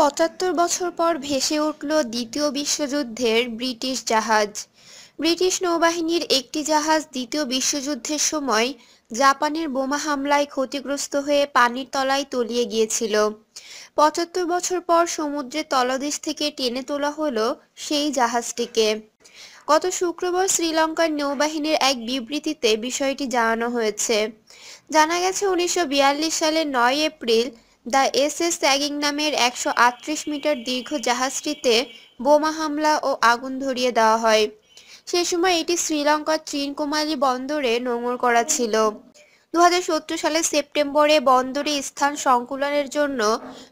পঁচাত্তর বছর পর ভেসে উঠল দ্বিতীয় বিশ্বযুদ্ধের ব্রিটিশ জাহাজ ব্রিটিশ নৌবাহিনীর একটি জাহাজ দ্বিতীয় বিশ্বযুদ্ধের সময় জাপানের বোমা হামলায় ক্ষতিগ্রস্ত হয়ে পানির তলায় তলিয়ে গিয়েছিল পঁচাত্তর বছর পর সমুদ্রের তলদেশ থেকে টেনে তোলা হলো সেই জাহাজটিকে গত শুক্রবার শ্রীলঙ্কার নৌবাহিনীর এক বিবৃতিতে বিষয়টি জানানো হয়েছে জানা গেছে উনিশশো সালের নয় এপ্রিল দ্য এস এস স্যাগিং নামের একশো মিটার দীর্ঘ জাহাজটিতে বোমা হামলা ও আগুন ধরিয়ে দেওয়া হয় সে সময় এটি শ্রীলঙ্কার ত্রিনকুমারী বন্দরে নোঙর করা ছিল দু সালের সেপ্টেম্বরে বন্দরে স্থান সংকুলনের জন্য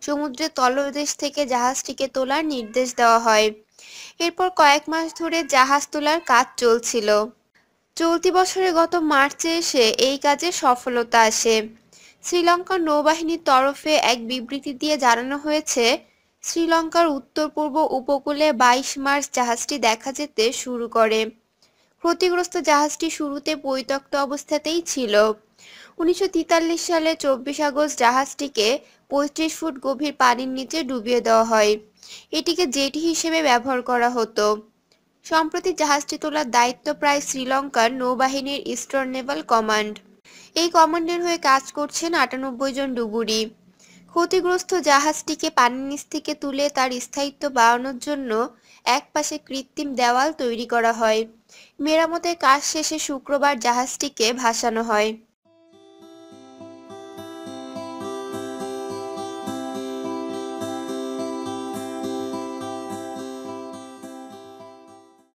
সমুদ্রের তলদেশ থেকে জাহাজটিকে তোলার নির্দেশ দেওয়া হয় এরপর কয়েক মাস ধরে জাহাজ তোলার কাজ চলছিল চলতি বছরে গত মার্চে এসে এই কাজে সফলতা আসে শ্রীলঙ্কার নৌবাহিনীর তরফে এক বিবৃতি দিয়ে জানানো হয়েছে শ্রীলঙ্কার উত্তর পূর্ব উপকূলে বাইশ মার্চ জাহাজটি দেখা যেতে শুরু করে ক্ষতিগ্রস্ত জাহাজটি শুরুতে পরিত্যক্ত অবস্থাতেই ছিল উনিশশো সালে চব্বিশ আগস্ট জাহাজটিকে পঁয়ত্রিশ ফুট গভীর পানির নিচে ডুবিয়ে দেওয়া হয় এটিকে জেটি হিসেবে ব্যবহার করা হতো সম্প্রতি জাহাজটি তোলার দায়িত্ব প্রায় শ্রীলঙ্কার নৌবাহিনীর ইস্টার্ন নেভাল কমান্ড এই কমান্ডের হয়ে কাজ করছেন আটানব্বই জন ডুবুরি ক্ষতিগ্রস্ত জাহাজটিকে পানির নিচ থেকে তুলে তার স্থায়িত্ব বাড়ানোর জন্য একপাশে কৃত্রিম দেওয়াল তৈরি করা হয় মেরামতের কাজ শেষে শুক্রবার জাহাজটিকে ভাসানো হয়